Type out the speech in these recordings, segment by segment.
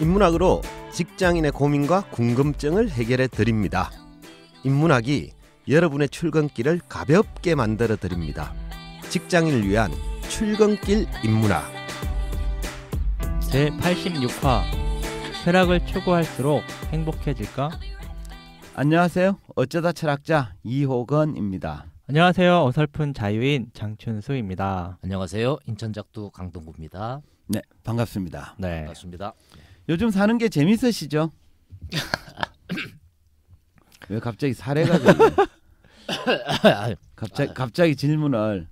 인문학으로 직장인의 고민과 궁금증을 해결해 드립니다. 인문학이 여러분의 출근길을 가볍게 만들어 드립니다. 직장인을 위한 출근길 인문학 제 86화 철학을 추구할수록 행복해질까? 안녕하세요. 어쩌다 철학자 이호건입니다. 안녕하세요. 어설픈 자유인 장춘수입니다. 안녕하세요. 인천작두 강동구입니다. 네, 반갑습니다. 네. 반갑습니다. 요즘 사는 게 재밌으시죠? 왜 갑자기 사례가 갑자기 갑자기 질문을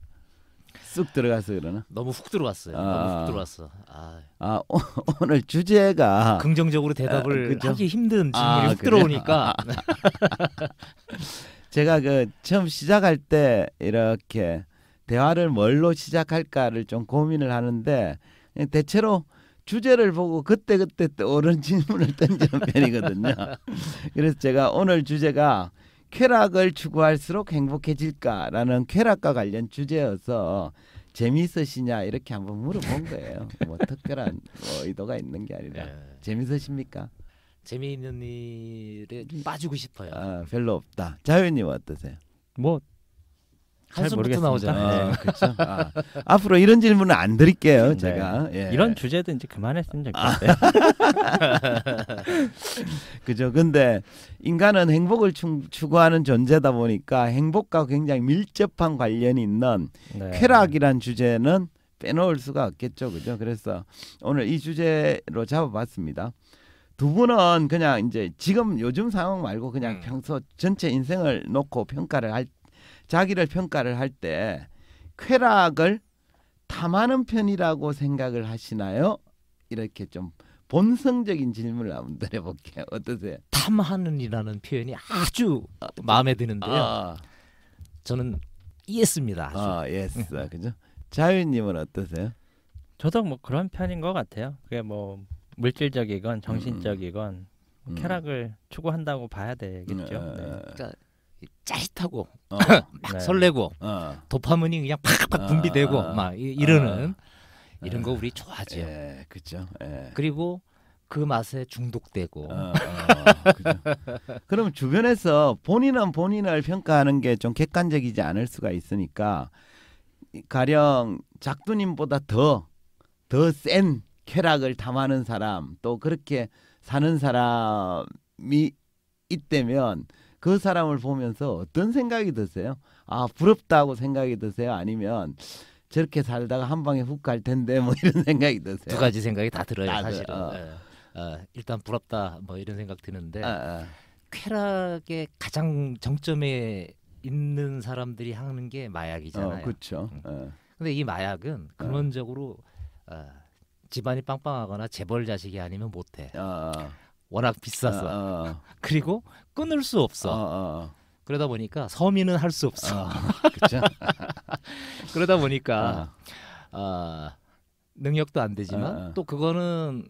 쑥 들어가서 그러나? 너무 훅 들어왔어요. 아, 너무 아. 훅 들어왔어. 아, 아 오, 늘 주제가 긍정적으로 대답을 아, 하기 힘든 아, 질문이 아, 훅 그래요? 들어오니까 아. 제가 그 처음 시작할 때 이렇게 대화를 뭘로 시작할까를 좀 고민을 하는데 대체로 주제를 보고 그때그때 떠오른 질문을 던지는 편이거든요. 그래서 제가 오늘 주제가 쾌락을 추구할수록 행복해질까라는 쾌락과 관련 주제여서 재미있으시냐 이렇게 한번 물어본 거예요. 뭐 특별한 뭐 의도가 있는 게 아니라 네. 재미있으십니까? 재미있는 일에 빠지고 싶어요. 아, 별로 없다. 자유님 어떠세요? 뭐 한숨부터 나오잖아 아, 네. 그렇죠. 아, 앞으로 이런 질문은 안 드릴게요, 네. 제가. 예. 이런 주제도 이제 그만했으면 좋겠어요. 아. 그죠. 근데 인간은 행복을 추구하는 존재다 보니까 행복과 굉장히 밀접한 관련이 있는 네. 쾌락이란 주제는 빼놓을 수가 없겠죠. 그죠. 그래서 오늘 이 주제로 잡아봤습니다. 두 분은 그냥 이제 지금 요즘 상황 말고 그냥 음. 평소 전체 인생을 놓고 평가를 할 자기를 평가를 할 때 쾌락을 탐하는 편이라고 생각을 하시나요? 이렇게 좀 본성적인 질문을 한번 드려볼게요. 어떠세요? 탐하는이라는 표현이 아주 아, 마음에 드는데요. 아. 저는 이해했습니다. 아, 예스. 응. 음. 아, 그죠? 자유님은 어떠세요? 저도 뭐 그런 편인 것 같아요. 그게 뭐 물질적이건 음, 음. 정신적이건 뭐 음. 쾌락을 추구한다고 봐야 되겠죠. 네. 그러니까 짜릿하고 어. 막 네. 설레고 어. 도파민이 그냥 팍팍 어, 분비되고 아. 막 이러는 어. 이런 거 우리 좋아하죠. 예, 그렇죠. 예. 그리고 그 맛에 중독되고. 어, 어, 그럼 주변에서 본인은 본인을 평가하는 게 좀 객관적이지 않을 수가 있으니까 가령 작두님보다 더 더 센 쾌락을 담아는 사람 또 그렇게 사는 사람이 있다면 그 사람을 보면서 어떤 생각이 드세요? 아 부럽다고 생각이 드세요? 아니면 저렇게 살다가 한 방에 훅 갈 텐데 뭐 이런 생각이 드세요? 두 가지 생각이 다 들어요 다 사실은. 들, 어. 예. 어, 일단 부럽다 뭐 이런 생각 드는데 어, 어, 쾌락의 가장 정점에 있는 사람들이 하는 게 마약이잖아요. 어, 그렇죠. 응. 음. 어. 근데 이 마약은 근원적으로 어, 집안이 빵빵하거나 재벌 자식이 아니면 못해. 워낙 비싸서. 그리고 끊을 수 없어. 어, 어. 어. 그러다 보니까 서민은 할 수 없어. 그렇죠. 그러다 보니까 어. 아 능력도 안 되지만 또 그거는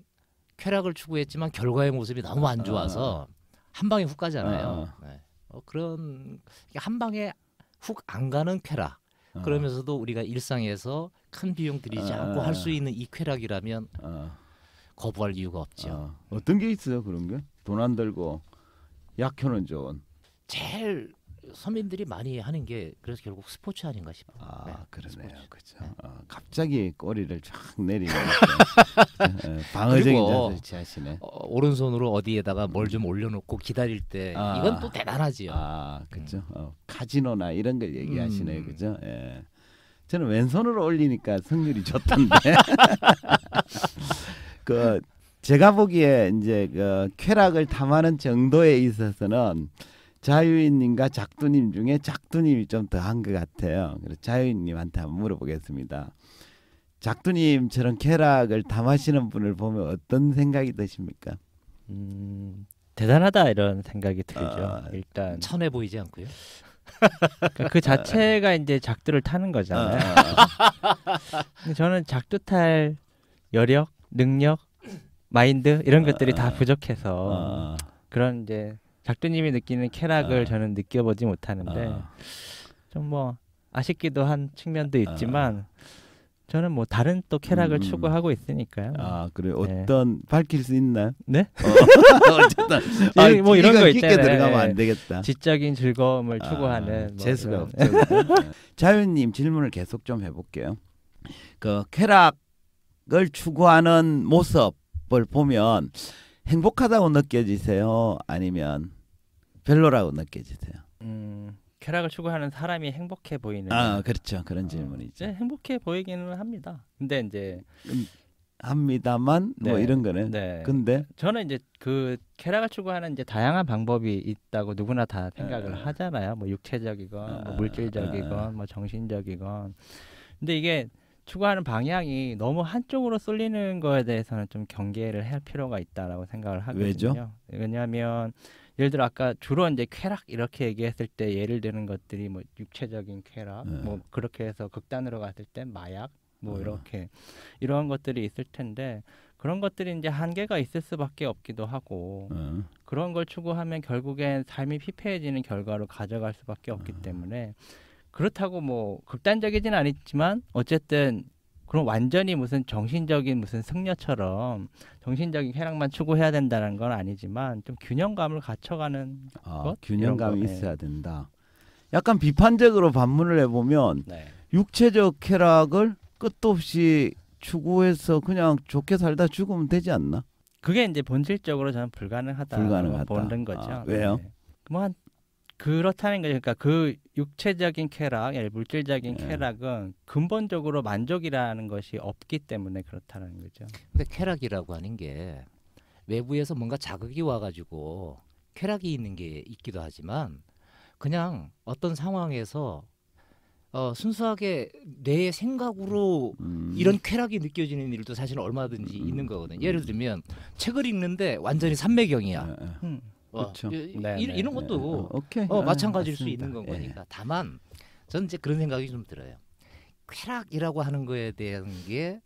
쾌락을 추구했지만 결과의 모습이 너무 안 좋아서 한 방에 훅 가잖아요. 네. 어, 그런 한 방에 훅 안 가는 쾌락. 그러면서도 우리가 일상에서 큰 비용 들이지 않고 할 수 있는 이 쾌락이라면 거부할 이유가 없죠. 어. 떤게 있어요 그런 게? 돈 안 들고 약효는 좋은. 제일 서민들이 많이 하는 게 그래서 결국 스포츠 아닌가 싶어요. 아 네, 그러네요. 그렇죠. 네. 아, 갑자기 꼬리를 쫙 내리는 예, 방어적인 자세 취하시네. 어, 오른손으로 어디에다가 뭘 좀 올려놓고 기다릴 때 아, 이건 또 대단하지요. 아 그렇죠. 음. 어, 카지노나 이런 걸 얘기하시네요. 음. 그죠. 예. 저는 왼손으로 올리니까 승률이 좋던데. 그 제가 보기에 이제 그 쾌락을 담하는 정도에 있어서는 자유인님과 작두님 중에 작두님이 좀 더한 것 같아요. 그래서 자유인님한테 한번 물어보겠습니다. 작두님처럼 쾌락을 담하시는 분을 보면 어떤 생각이 드십니까? 음, 대단하다 이런 생각이 들죠. 어, 일단 천해 보이지 않고요. 그러니까 그 자체가 이제 작두를 타는 거잖아요. 아. 저는 작두 탈 여력, 능력 마인드 이런 아, 것들이 다 아, 아. 부족해서 그런 이제 작두님이 느끼는 쾌락을 저는 느껴보지 못하는데 좀 뭐 아쉽기도 한 측면도 있지만 저는 뭐 다른 또 쾌락을 음. 추구하고 있으니까요. 아 그래 요 네. 어떤 밝힐 수 있나? 네? 어, 어쨌든 아, 뭐 이런 거 있잖아요. 들어가면 안 네. 되겠다. 지적인 즐거움을 추구하는 뭐 재수가 없죠. 네. 자윤님 질문을 계속 좀 해볼게요. 그 쾌락을 추구하는 모습 걸 보면 행복하다고 느껴지세요? 아니면 별로라고 느껴지세요? 음, 쾌락을 추구하는 사람이 행복해 보이는. 아, 그렇죠. 그런 질문이죠. 어, 행복해 보이기는 합니다. 근데 이제 음, 합니다만 뭐 네, 뭐 이런 거는. 네. 근데 저는 이제 그 쾌락을 추구하는 이제 다양한 방법이 있다고 누구나 다 생각을 에. 아. 하잖아요. 뭐 육체적이건, 뭐 아, 물질적이건, 에. 아. 뭐 정신적이건. 근데 이게 추구하는 방향이 너무 한쪽으로 쏠리는 거에 대해서는 좀 경계를 할 필요가 있다라고 생각을 하거든요. 왜죠? 왜냐하면 예를 들어 아까 주로 이제 쾌락 이렇게 얘기했을 때 예를 드는 것들이 뭐 육체적인 쾌락, 네. 뭐 그렇게 해서 극단으로 갔을 때 마약, 뭐 네. 이렇게 이러한 것들이 있을 텐데 그런 것들이 이제 한계가 있을 수밖에 없기도 하고 네. 그런 걸 추구하면 결국엔 삶이 피폐해지는 결과로 가져갈 수밖에 없기 아. 때문에 그렇다고 뭐 극단적이진 않지만 어쨌든 그럼 완전히 무슨 정신적인 무슨 승려처럼 정신적인 쾌락만 추구해야 된다는 건 아니지만 좀 균형감을 갖춰가는 아, 것 균형감이 네. 있어야 된다. 약간 비판적으로 반문을 해보면 네. 육체적 쾌락을 끝도 없이 추구해서 그냥 좋게 살다 죽으면 되지 않나? 그게 이제 본질적으로 저는 불가능하다. 불가능하다. 보는 거죠. 아, 왜요? 네. 뭐한 그렇다는 거죠. 그러니까 그 육체적인 쾌락, 예, 물질적인 네. 쾌락은 근본적으로 만족이라는 것이 없기 때문에 그렇다는 거죠. 근데 쾌락이라고 하는 게 외부에서 뭔가 자극이 와가지고 쾌락이 있는 게 있기도 하지만 그냥 어떤 상황에서 어, 순수하게 내 생각으로 음. 이런 쾌락이 느껴지는 일도 사실 얼마든지 음. 있는 거거든요. 예를 음. 들면 책을 읽는데 완전히 삼매경이야. 네, 네. 음. 그렇죠. 어, 네, 이, 네, 런 네. 것도 네. 어, 어 아, 마찬가지일 아, 수 있는 예. 거니까. 다만 저는 이제 그런 생각이 좀 들어요. 쾌락이라고 하는 거에 대한 게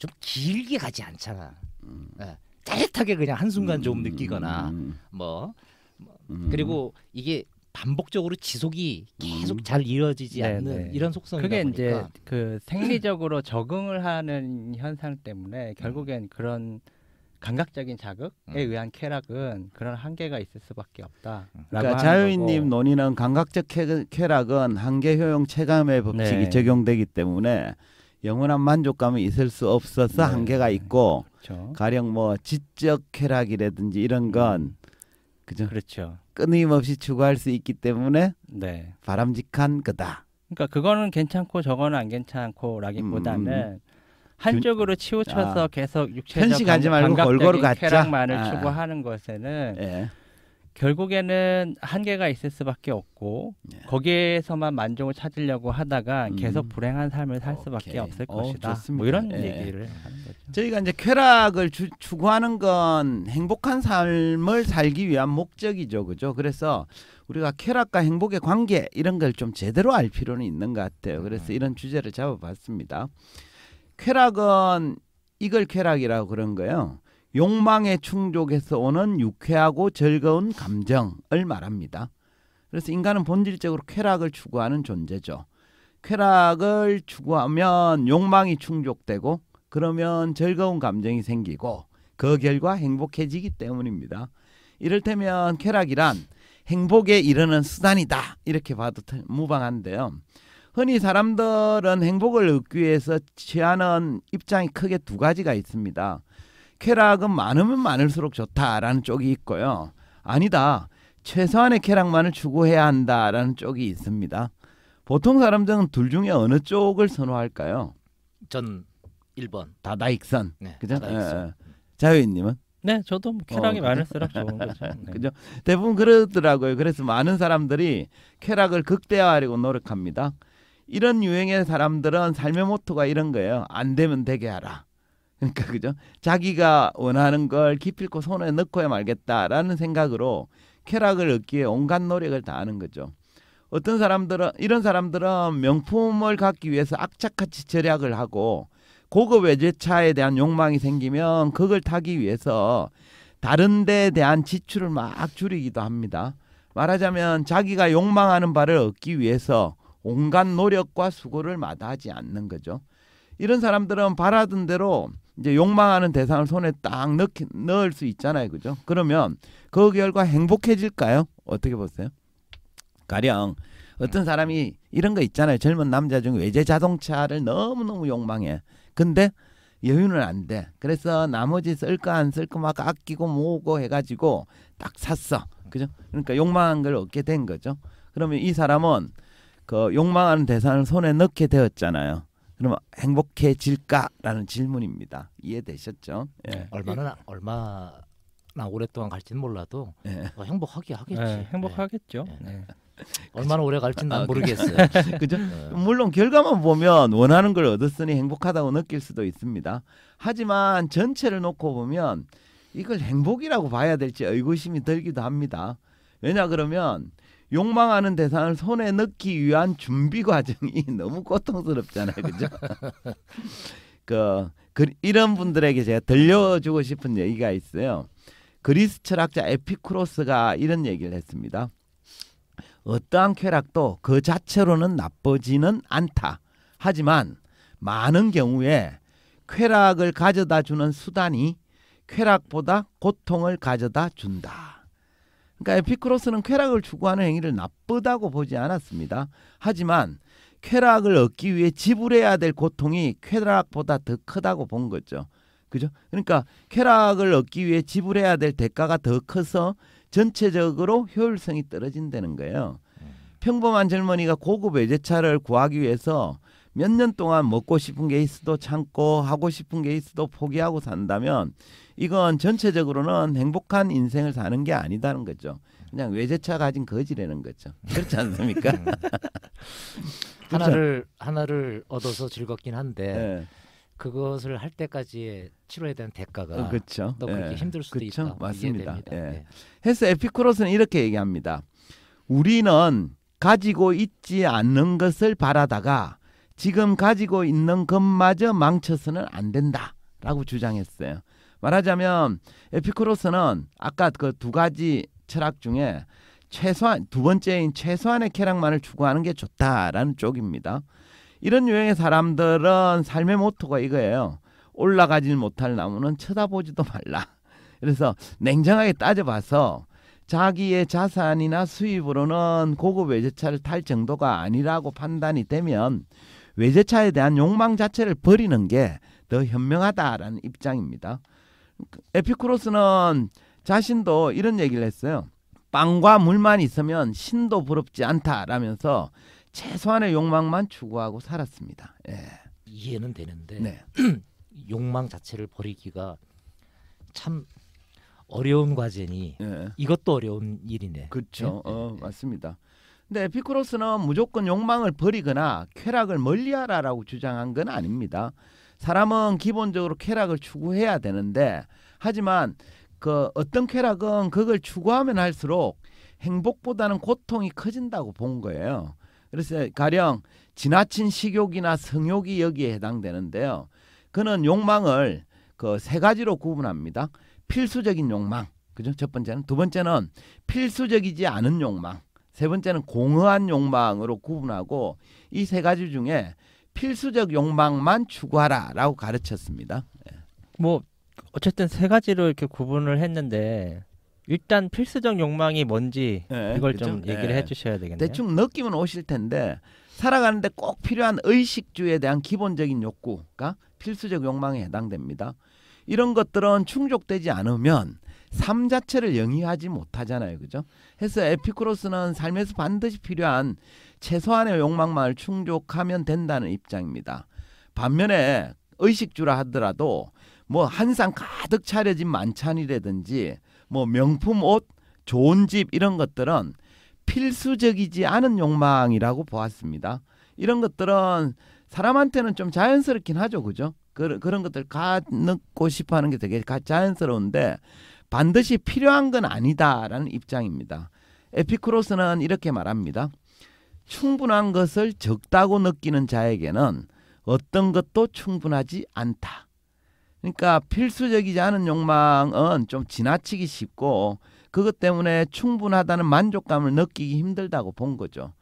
좀 길게 가지 않잖아. 음. 예, 짜릿하게 그냥 한 순간 음, 좀 느끼거나 음, 음, 뭐, 뭐 음. 그리고 이게 반복적으로 지속이 계속 음. 잘 이어지지 네 않는 네. 이런 속성이 그게 보니까. 이제 그 생리적으로 적응을 하는 현상 때문에 결국엔 그런 감각적인 자극에 음. 의한 쾌락은 그런 한계가 있을 수밖에 없다. 음. 그러니까 자유인님 논의는 감각적 쾌락은 한계 효용 체감의 법칙이 네. 적용되기 때문에 영원한 만족감이 있을 수 없어서 네. 한계가 있고 그렇죠. 가령 뭐 지적 쾌락이라든지 이런 건 음. 그죠? 그렇죠. 끊임없이 추구할 수 있기 때문에 네. 바람직한 거다. 그러니까 그거는 괜찮고 저거는 안 괜찮고라기보다는 음. 음 한쪽으로 치우쳐서 아, 계속 육체적 감각적인 쾌락만을 아, 추구하는 것에는 예. 결국에는 한계가 있을 수밖에 없고 예. 거기에서만 만족을 찾으려고 하다가 음. 계속 불행한 삶을 살 수밖에 오케이. 없을 어, 것이다. 좋뭐 이런 예. 얘기를 하는 거죠. 저희가 이제 쾌락을 추, 추구하는 건 행복한 삶을 살기 위한 목적이죠, 그죠? 그래서 우리가 쾌락과 행복의 관계 이런 걸 좀 제대로 알 필요는 있는 것 같아요. 그래서 음. 이런 주제를 잡아봤습니다. 쾌락은 이걸 쾌락이라고 그런 거예요. 욕망의 충족에서 오는 유쾌하고 즐거운 감정을 말합니다. 그래서 인간은 본질적으로 쾌락을 추구하는 존재죠. 쾌락을 추구하면 욕망이 충족되고 그러면 즐거운 감정이 생기고 그 결과 행복해지기 때문입니다. 이를테면 쾌락이란 행복에 이르는 수단이다 이렇게 봐도 무방한데요. 흔히 사람들은 행복을 얻기 위해서 취하는 입장이 크게 두 가지가 있습니다. 쾌락은 많으면 많을수록 좋다라는 쪽이 있고요. 아니다. 최소한의 쾌락만을 추구해야 한다라는 쪽이 있습니다. 보통 사람들은 둘 중에 어느 쪽을 선호할까요? 전 1번. 다다익선. 네, 그죠? 예, 예. 자유인님은? 네, 저도 뭐 쾌락이 어, 많을수록 좋은 거죠. 네. 그죠? 대부분 그러더라고요. 그래서 많은 사람들이 쾌락을 극대화하려고 노력합니다. 이런 유행의 사람들은 삶의 모토가 이런 거예요. 안 되면 되게 하라. 그러니까 그죠? 자기가 원하는 걸 기필코 손에 넣고야 말겠다라는 생각으로 쾌락을 얻기 에 온갖 노력을 다하는 거죠. 어떤 사람들은 이런 사람들은 명품을 갖기 위해서 악착같이 절약을 하고 고급 외제차에 대한 욕망이 생기면 그걸 타기 위해서 다른 데에 대한 지출을 막 줄이기도 합니다. 말하자면 자기가 욕망하는 바를 얻기 위해서 온갖 노력과 수고를 마다하지 않는 거죠. 이런 사람들은 바라던 대로 이제 욕망하는 대상을 손에 딱 넣, 넣을 수 있잖아요. 그죠? 그러면 그 결과 행복해질까요? 어떻게 보세요? 가령 어떤 사람이 이런 거 있잖아요. 젊은 남자 중에 외제 자동차를 너무너무 욕망해. 근데 여유는 안 돼. 그래서 나머지 쓸까 안 쓸까 막 아끼고 모으고 해가지고 딱 샀어. 그죠? 그러니까 욕망한 걸 얻게 된 거죠. 그러면 이 사람은 그 욕망하는 대상을 손에 넣게 되었잖아요. 그러면 행복해질까라는 질문입니다. 이해되셨죠? 예. 얼마나 예. 얼마나 오랫동안 갈지는 몰라도 예. 어, 행복하게 하겠지. 예, 행복하겠죠. 예. 예. 얼마나 오래 갈지는 난 아, 그- 모르겠어요. 그죠? 물론 결과만 보면 원하는 걸 얻었으니 행복하다고 느낄 수도 있습니다. 하지만 전체를 놓고 보면 이걸 행복이라고 봐야 될지 의구심이 들기도 합니다. 왜냐 그러면 욕망하는 대상을 손에 넣기 위한 준비 과정이 너무 고통스럽잖아요. 그죠? 그, 그, 이런 분들에게 제가 들려주고 싶은 얘기가 있어요. 그리스 철학자 에피쿠로스가 이런 얘기를 했습니다. 어떠한 쾌락도 그 자체로는 나쁘지는 않다. 하지만 많은 경우에 쾌락을 가져다 주는 수단이 쾌락보다 고통을 가져다 준다. 그러니까 에피크로스는 쾌락을 추구하는 행위를 나쁘다고 보지 않았습니다. 하지만 쾌락을 얻기 위해 지불해야 될 고통이 쾌락보다 더 크다고 본 거죠. 그죠? 그러니까 쾌락을 얻기 위해 지불해야 될 대가가 더 커서 전체적으로 효율성이 떨어진다는 거예요. 평범한 젊은이가 고급 외제차를 구하기 위해서 몇 년 동안 먹고 싶은 게 있어도 참고 하고 싶은 게 있어도 포기하고 산다면 이건 전체적으로는 행복한 인생을 사는 게 아니다는 거죠. 그냥 외제차 가진 거지라는 거죠. 그렇지 않습니까? 음. 하나를 하나를 얻어서 즐겁긴 한데 네. 그것을 할때까지 치료에 대한 대가가 어, 그렇죠. 또 그렇게 예. 힘들 수도 그렇죠? 있다. 맞습니다. 예. 네. 해서 에피쿠로스는 이렇게 얘기합니다. 우리는 가지고 있지 않는 것을 바라다가 지금 가지고 있는 것마저 망쳐서는 안 된다라고 주장했어요. 말하자면 에피크로스는 아까 그 두 가지 철학 중에 최소한 두 번째인 최소한의 쾌락만을 추구하는 게 좋다라는 쪽입니다. 이런 유형의 사람들은 삶의 모토가 이거예요. 올라가질 못할 나무는 쳐다보지도 말라. 그래서 냉정하게 따져봐서 자기의 자산이나 수입으로는 고급 외제차를 탈 정도가 아니라고 판단이 되면 외제차에 대한 욕망 자체를 버리는 게 더 현명하다라는 입장입니다. 에피쿠로스는 자신도 이런 얘기를 했어요. 빵과 물만 있으면 신도 부럽지 않다라면서 최소한의 욕망만 추구하고 살았습니다. 예. 이해는 되는데 네. 욕망 자체를 버리기가 참 어려운 과제니 예. 이것도 어려운 일이네. 그렇죠. 예? 어, 예, 예. 맞습니다. 근데 에피쿠로스는 무조건 욕망을 버리거나 쾌락을 멀리하라라고 주장한 건 아닙니다. 사람은 기본적으로 쾌락을 추구해야 되는데 하지만 그 어떤 쾌락은 그걸 추구하면 할수록 행복보다는 고통이 커진다고 본 거예요. 그래서 가령 지나친 식욕이나 성욕이 여기에 해당되는데요. 그는 욕망을 그 세 가지로 구분합니다. 필수적인 욕망. 그죠? 첫 번째는 두 번째는 필수적이지 않은 욕망. 세 번째는 공허한 욕망으로 구분하고 이 세 가지 중에 필수적 욕망만 추구하라라고 가르쳤습니다. 예. 뭐 어쨌든 세 가지로 이렇게 구분을 했는데 일단 필수적 욕망이 뭔지 예, 이걸 그렇좀 얘기를 예. 해주셔야 되겠네요. 대충 느낌은 오실 텐데 살아가는데 꼭 필요한 의식주에 대한 기본적인 욕구가 필수적 욕망에 해당됩니다. 이런 것들은 충족되지 않으면 삶 자체를 영위하지 못하잖아요. 그죠? 해서 에피쿠로스는 삶에서 반드시 필요한 최소한의 욕망만을 충족하면 된다는 입장입니다. 반면에 의식주라 하더라도 뭐한상 가득 차려진 만찬이라든지 뭐 명품 옷, 좋은 집 이런 것들은 필수적이지 않은 욕망이라고 보았습니다. 이런 것들은 사람한테는 좀 자연스럽긴 하죠. 그죠? 그, 그런 것들 갖고 싶어 하는 게 되게 자연스러운데 반드시 필요한 건 아니다라는 입장입니다. 에피쿠로스는 이렇게 말합니다. 충분한 것을 적다고 느끼는 자에게는 어떤 것도 충분하지 않다. 그러니까 필수적이지 않은 욕망은 좀 지나치기 쉽고 그것 때문에 충분하다는 만족감을 느끼기 힘들다고 본 거죠.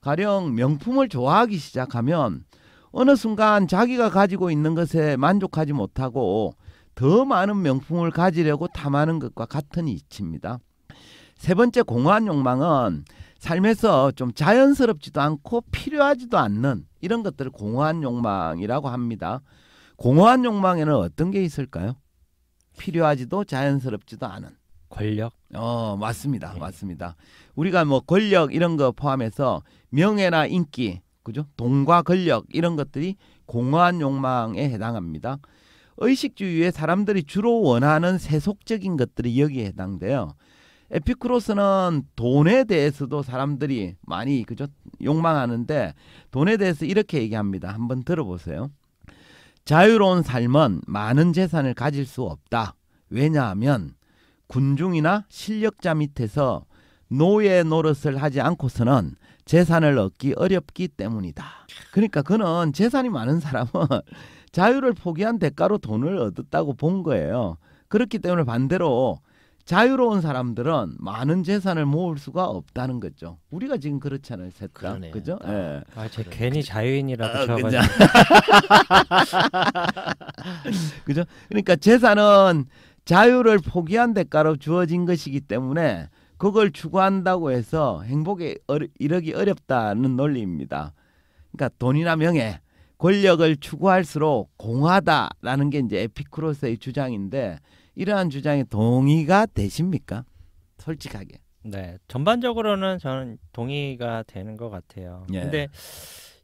가령 명품을 좋아하기 시작하면 어느 순간 자기가 가지고 있는 것에 만족하지 못하고 더 많은 명품을 가지려고 탐하는 것과 같은 이치입니다. 세 번째 공허한 욕망은 삶에서 좀 자연스럽지도 않고 필요하지도 않는 이런 것들을 공허한 욕망이라고 합니다. 공허한 욕망에는 어떤 게 있을까요? 필요하지도 자연스럽지도 않은 권력. 어 맞습니다, 네. 맞습니다. 우리가 뭐 권력 이런 거 포함해서 명예나 인기, 그죠? 돈과 권력 이런 것들이 공허한 욕망에 해당합니다. 의식주의의 사람들이 주로 원하는 세속적인 것들이 여기에 해당돼요. 에피크로스는 돈에 대해서도 사람들이 많이 그저 욕망하는데 돈에 대해서 이렇게 얘기합니다. 한번 들어보세요. 자유로운 삶은 많은 재산을 가질 수 없다. 왜냐하면 군중이나 실력자 밑에서 노예 노릇을 하지 않고서는 재산을 얻기 어렵기 때문이다. 그러니까 그는 재산이 많은 사람은 자유를 포기한 대가로 돈을 얻었다고 본 거예요. 그렇기 때문에 반대로 자유로운 사람들은 많은 재산을 모을 수가 없다는 거죠. 우리가 지금 그렇잖아요, 셋 다. 그러네요. 그죠? 아, 예. 아, 제 괜히 그 자유인이라고 아, 쳐가지고. 그죠? 그러니까 재산은 자유를 포기한 대가로 주어진 것이기 때문에 그걸 추구한다고 해서 행복에 이르기 어렵다는 논리입니다. 그러니까 돈이나 명예, 권력을 추구할수록 공하다라는 게 이제 에피쿠로스의 주장인데 이러한 주장에 동의가 되십니까? 솔직하게. 네, 전반적으로는 저는 동의가 되는 것 같아요. 예. 근데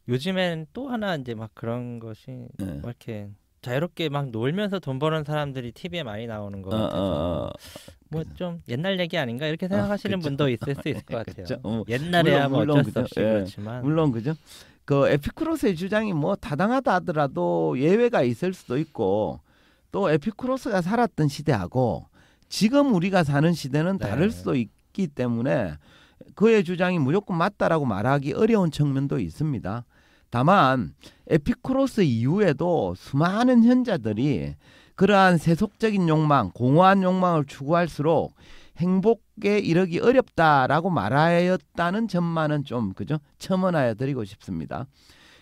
요즘엔 또 하나 이제 막 그런 것이 예. 이렇게 자유롭게 막 놀면서 돈 버는 사람들이 TV에 많이 나오는 것 어, 어, 같아서 어, 어, 뭐 뭐좀 옛날 얘기 아닌가 이렇게 아, 생각하시는 아, 분도 있을 수 있을 것 같아요. 어, 음, 옛날에야 물론, 뭐 어쩔 수 예. 그렇지만 물론 그죠. 그 에피쿠로스의 주장이 뭐 타당하다 하더라도 예외가 있을 수도 있고 또 에피쿠로스가 살았던 시대하고 지금 우리가 사는 시대는 네. 다를 수도 있기 때문에 그의 주장이 무조건 맞다라고 말하기 어려운 측면도 있습니다. 다만 에피쿠로스 이후에도 수많은 현자들이 그러한 세속적인 욕망, 공허한 욕망을 추구할수록 행복에 이르기 어렵다라고 말하였다는 점만은 좀 그죠 첨언하여 드리고 싶습니다.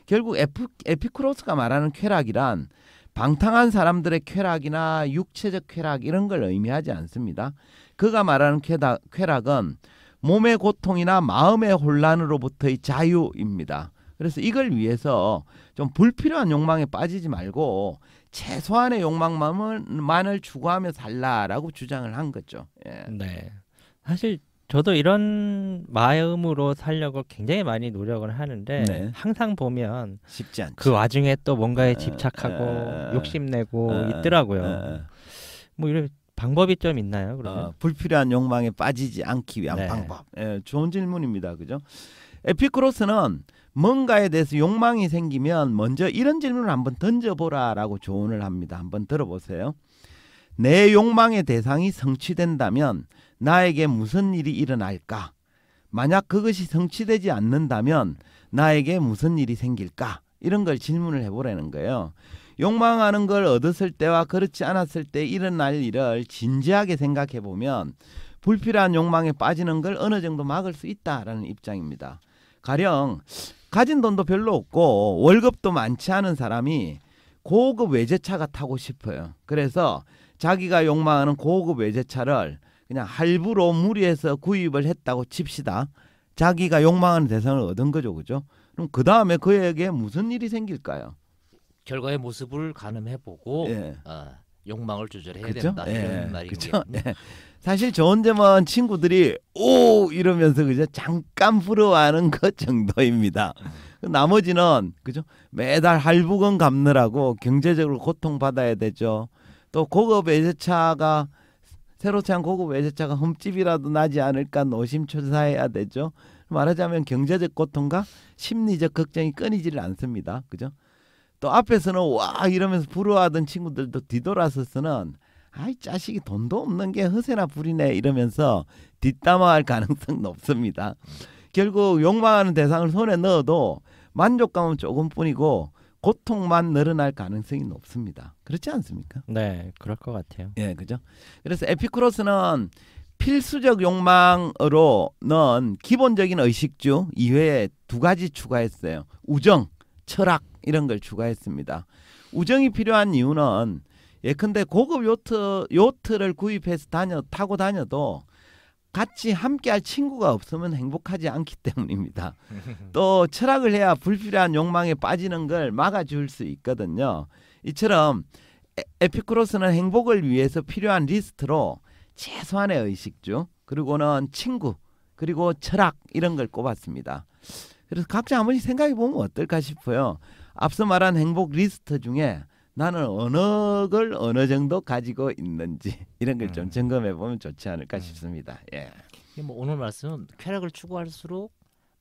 결국 에프, 에피쿠로스가 말하는 쾌락이란 방탕한 사람들의 쾌락이나 육체적 쾌락 이런 걸 의미하지 않습니다. 그가 말하는 쾌락, 쾌락은 몸의 고통이나 마음의 혼란으로부터의 자유입니다. 그래서 이걸 위해서 좀 불필요한 욕망에 빠지지 말고 최소한의 욕망만을 추구하며 살라라고 주장을 한 거죠. 예. 네. 사실 저도 이런 마음으로 살려고 굉장히 많이 노력을 하는데 네. 항상 보면 쉽지 않죠. 그 와중에 또 뭔가에 예. 집착하고 에, 예. 욕심내고 에, 예. 있더라고요. 뭐 이런 방법이 좀 있나요? 아, 그러면 어, 불필요한 욕망에 빠지지 않기 위한 네. 방법. 예, 좋은 질문입니다. 그죠? 에피크로스는 뭔가에 대해서 욕망이 생기면 먼저 이런 질문을 한번 던져보라라고 조언을 합니다. 한번 들어보세요. 내 욕망의 대상이 성취된다면 나에게 무슨 일이 일어날까? 만약 그것이 성취되지 않는다면 나에게 무슨 일이 생길까? 이런 걸 질문을 해보라는 거예요. 욕망하는 걸 얻었을 때와 그렇지 않았을 때 일어날 일을 진지하게 생각해 보면 불필요한 욕망에 빠지는 걸 어느 정도 막을 수 있다라는 입장입니다. 가령 가진 돈도 별로 없고 월급도 많지 않은 사람이 고급 외제차가 타고 싶어요. 그래서 자기가 욕망하는 고급 외제차를 그냥 할부로 무리해서 구입을 했다고 칩시다. 자기가 욕망하는 대상을 얻은 거죠, 그죠? 그럼 그 다음에 그에게 무슨 일이 생길까요? 결과의 모습을 가늠해보고 예. 어, 욕망을 조절해야 그쵸? 된다 예. 이런 말이죠. 예. 사실 저 혼자만 친구들이 오 이러면서 그저 잠깐 부러워하는 것 정도입니다. 그 나머지는 그죠 매달 할부금 갚느라고 경제적으로 고통 받아야 되죠. 또 고급 외제차가 새로 찬 고급 외제차가 흠집이라도 나지 않을까 노심초사해야 되죠. 말하자면 경제적 고통과 심리적 걱정이 끊이질 않습니다. 그죠? 또 앞에서는 와 이러면서 부러워하던 친구들도 뒤돌아서서는 아이 자식이 돈도 없는 게 허세나 부리네 이러면서 뒷담화할 가능성 높습니다. 결국 욕망하는 대상을 손에 넣어도 만족감은 조금뿐이고 고통만 늘어날 가능성이 높습니다. 그렇지 않습니까? 네, 그럴 것 같아요. 예, 그죠? 그래서 에피쿠로스는 필수적 욕망으로는 기본적인 의식주 이외에 두 가지 추가했어요. 우정, 철학 이런 걸 추가했습니다. 우정이 필요한 이유는 예컨대 고급 요트 요트를 구입해서 다녀 타고 다녀도 같이 함께할 친구가 없으면 행복하지 않기 때문입니다. 또 철학을 해야 불필요한 욕망에 빠지는 걸 막아줄 수 있거든요. 이처럼 에피쿠로스는 행복을 위해서 필요한 리스트로 최소한의 의식주 그리고는 친구 그리고 철학 이런 걸 꼽았습니다. 그래서 각자 한번 생각해 보면 어떨까 싶어요. 앞서 말한 행복 리스트 중에 나는 어느 걸 어느 정도 가지고 있는지 이런 걸좀 음. 점검해 보면 좋지 않을까 음. 싶습니다. 예. 뭐 오늘 말씀은 쾌락을 추구할수록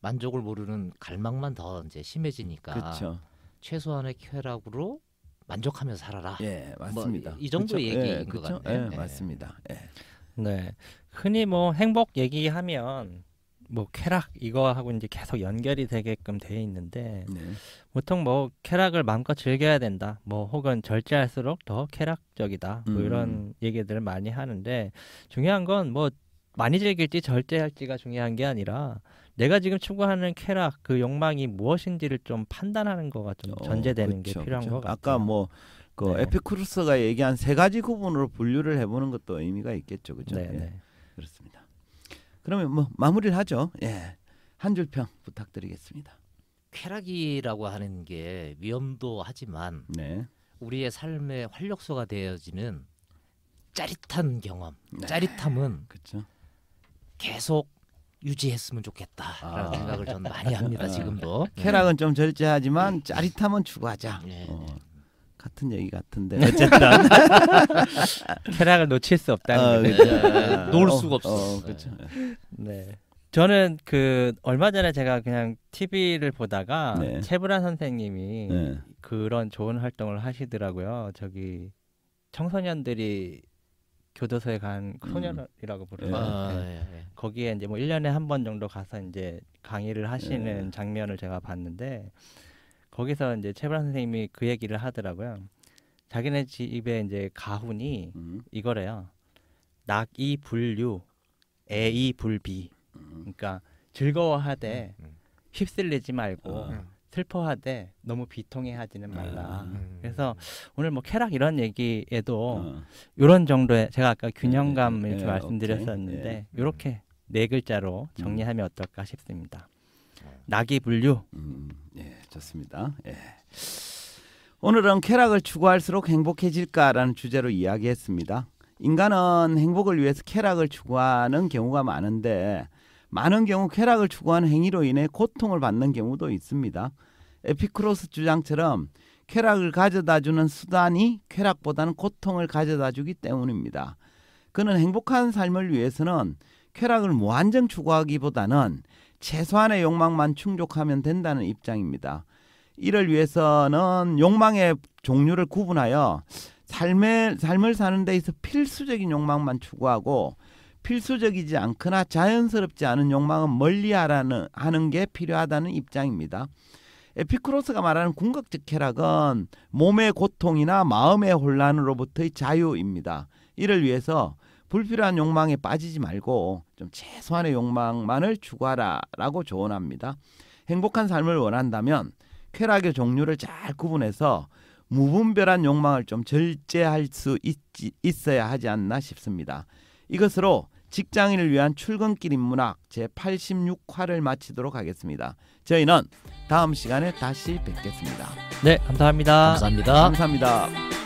만족을 모르는 갈망만 더 이제 심해지니까 그쵸. 최소한의 쾌락으로 만족하며 살아라. 예, 뭐 맞습니다. 뭐이 정도 그쵸? 예, 얘기인 예, 것 같네요. 예, 예. 맞습니다. 예. 네, 흔히 뭐 행복 얘기하면 뭐 쾌락 이거하고 이제 계속 연결이 되게끔 돼 있는데 네. 보통 뭐 쾌락을 마음껏 즐겨야 된다 뭐 혹은 절제할수록 더 쾌락적이다 뭐 음. 이런 얘기들을 많이 하는데 중요한 건 뭐 많이 즐길지 절제할지가 중요한 게 아니라 내가 지금 추구하는 쾌락 그 욕망이 무엇인지를 좀 판단하는 거가 좀 어, 전제되는 어, 그쵸, 게 그렇죠, 필요한 거 그렇죠. 같아요. 아까 뭐그 네. 에피쿠르스가 얘기한 세 가지 구분으로 분류를 해보는 것도 의미가 있겠죠, 그죠? 네, 예. 네. 그렇습니다. 그러면 뭐 마무리를 하죠. 예. 한 줄 평 부탁드리겠습니다. 쾌락이라고 하는 게 위험도 하지만 네. 우리의 삶의 활력소가 되어지는 짜릿한 경험, 네. 짜릿함은 그쵸. 계속 유지했으면 좋겠다라는 아. 생각을 저는 많이 합니다 어. 지금도 쾌락은 네. 좀 절제하지만 네. 짜릿함은 추구하자. 네. 어. 같은 얘기 같은데 네. 어쨌든 쾌락을 놓칠 수 없다는 어, 그렇죠. 아, 네. 아, 아. 놓을 어, 수가 없어. 어, 그렇죠. 네. 네. 저는 그 얼마 전에 제가 그냥 TV를 보다가 네. 채브란 선생님이 네. 그런 좋은 활동을 하시더라고요. 저기 청소년들이 교도소에 간 음. 소년이라고 음. 부르는 아, 네. 예, 예, 거기에 이제 뭐 1년에 한 번 정도 가서 이제 강의를 하시는 예. 장면을 제가 봤는데 거기서 이제 최불안 선생님이 그 얘기를 하더라고요. 자기네 집에 이제 가훈이 음. 이거래요. 낙이 불류, 애이 음. 불비. 음. 그러니까 즐거워하되 음, 음. 휩쓸리지 말고 어. 슬퍼하되 너무 비통해하지는 말라. 그래서 오늘 뭐 쾌락 이런 얘기에도 이런 어. 정도의 제가 아까 네, 네, 균형감 이좀게 네. 말씀드렸었는데 이렇게 네 글자로 정리하면 어떨까 싶습니다. 낙이 분류. 음, 예, 좋습니다. 예. 오늘은 쾌락을 추구할수록 행복해질까라는 주제로 이야기했습니다. 인간은 행복을 위해서 쾌락을 추구하는 경우가 많은데 많은 경우 쾌락을 추구하는 행위로 인해 고통을 받는 경우도 있습니다. 에피크로스 주장처럼 쾌락을 가져다주는 수단이 쾌락보다는 고통을 가져다주기 때문입니다. 그는 행복한 삶을 위해서는 쾌락을 무한정 추구하기보다는 최소한의 욕망만 충족하면 된다는 입장입니다. 이를 위해서는 욕망의 종류를 구분하여 삶의 삶을 사는 데 있어 필수적인 욕망만 추구하고 필수적이지 않거나 자연스럽지 않은 욕망은 멀리하라는 하는 게 필요하다는 입장입니다. 에피크로스가 말하는 궁극적 쾌락은 몸의 고통이나 마음의 혼란으로부터의 자유입니다. 이를 위해서 불필요한 욕망에 빠지지 말고 좀 최소한의 욕망만을 추구하라라고 조언합니다. 행복한 삶을 원한다면 쾌락의 종류를 잘 구분해서 무분별한 욕망을 좀 절제할 수 있지, 있어야 하지 않나 싶습니다. 이것으로 직장인을 위한 출근길 인문학 제86화를 마치도록 하겠습니다. 저희는 다음 시간에 다시 뵙겠습니다. 네, 감사합니다. 감사합니다. 감사합니다.